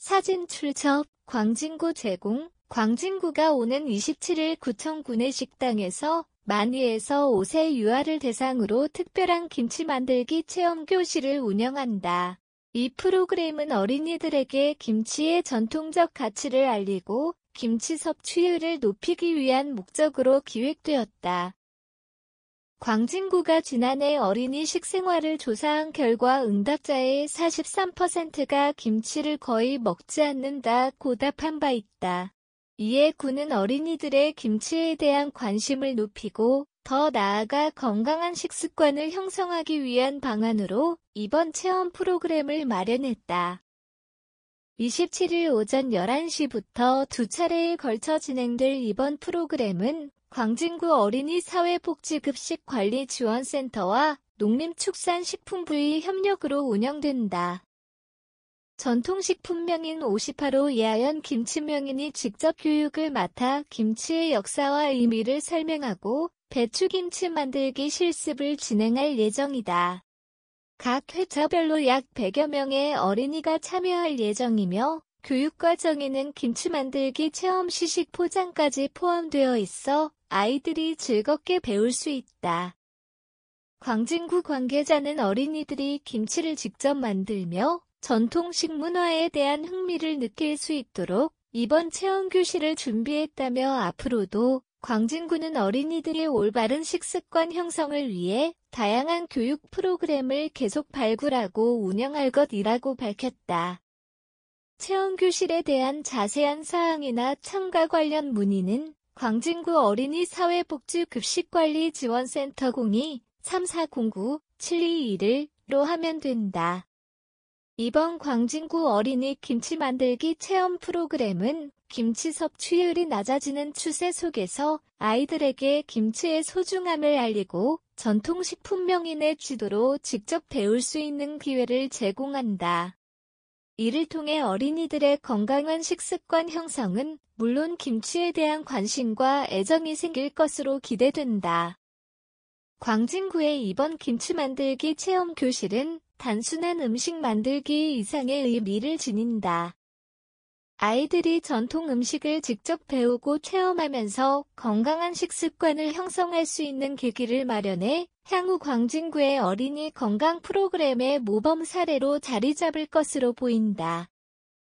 사진 출처 광진구 제공 광진구가 오는 27일 구청군의 식당에서 만위에서 5세 유아를 대상으로 특별한 김치 만들기 체험 교실을 운영한다. 이 프로그램은 어린이들에게 김치의 전통적 가치를 알리고 김치 섭취율을 높이기 위한 목적으로 기획되었다. 광진구가 지난해 어린이 식생활을 조사한 결과 응답자의 43%가 김치를 거의 먹지 않는다고 답한 바 있다. 이에 구는 어린이들의 김치에 대한 관심을 높이고 더 나아가 건강한 식습관을 형성하기 위한 방안으로 이번 체험 프로그램을 마련했다. 27일 오전 11시부터 두 차례에 걸쳐 진행될 이번 프로그램은 광진구 어린이사회복지급식관리지원센터와 농림축산식품부의 협력으로 운영된다. 전통식품명인 58호 예하연 김치명인이 직접 교육을 맡아 김치의 역사와 의미를 설명하고 배추김치 만들기 실습을 진행할 예정이다. 각 회차별로 약 100여 명의 어린이가 참여할 예정이며 교육과정에는 김치 만들기 체험 시식 포장까지 포함되어 있어 아이들이 즐겁게 배울 수 있다. 광진구 관계자는 어린이들이 김치를 직접 만들며 전통식 문화에 대한 흥미를 느낄 수 있도록 이번 체험 교실을 준비했다며 앞으로도 광진구는 어린이들의 올바른 식습관 형성을 위해 다양한 교육 프로그램을 계속 발굴하고 운영할 것이라고 밝혔다. 체험교실에 대한 자세한 사항이나 참가 관련 문의는 광진구 어린이 사회복지급식관리지원센터 02-3409-7221로 하면 된다. 이번 광진구 어린이 김치 만들기 체험 프로그램은 김치 섭취율이 낮아지는 추세 속에서 아이들에게 김치의 소중함을 알리고 전통식품 명인의 지도로 직접 배울 수 있는 기회를 제공한다. 이를 통해 어린이들의 건강한 식습관 형성은 물론 김치에 대한 관심과 애정이 생길 것으로 기대된다. 광진구의 이번 김치 만들기 체험 교실은 단순한 음식 만들기 이상의 의미를 지닌다. 아이들이 전통 음식을 직접 배우고 체험하면서 건강한 식습관을 형성할 수 있는 계기를 마련해 향후 광진구의 어린이 건강 프로그램의 모범 사례로 자리 잡을 것으로 보인다.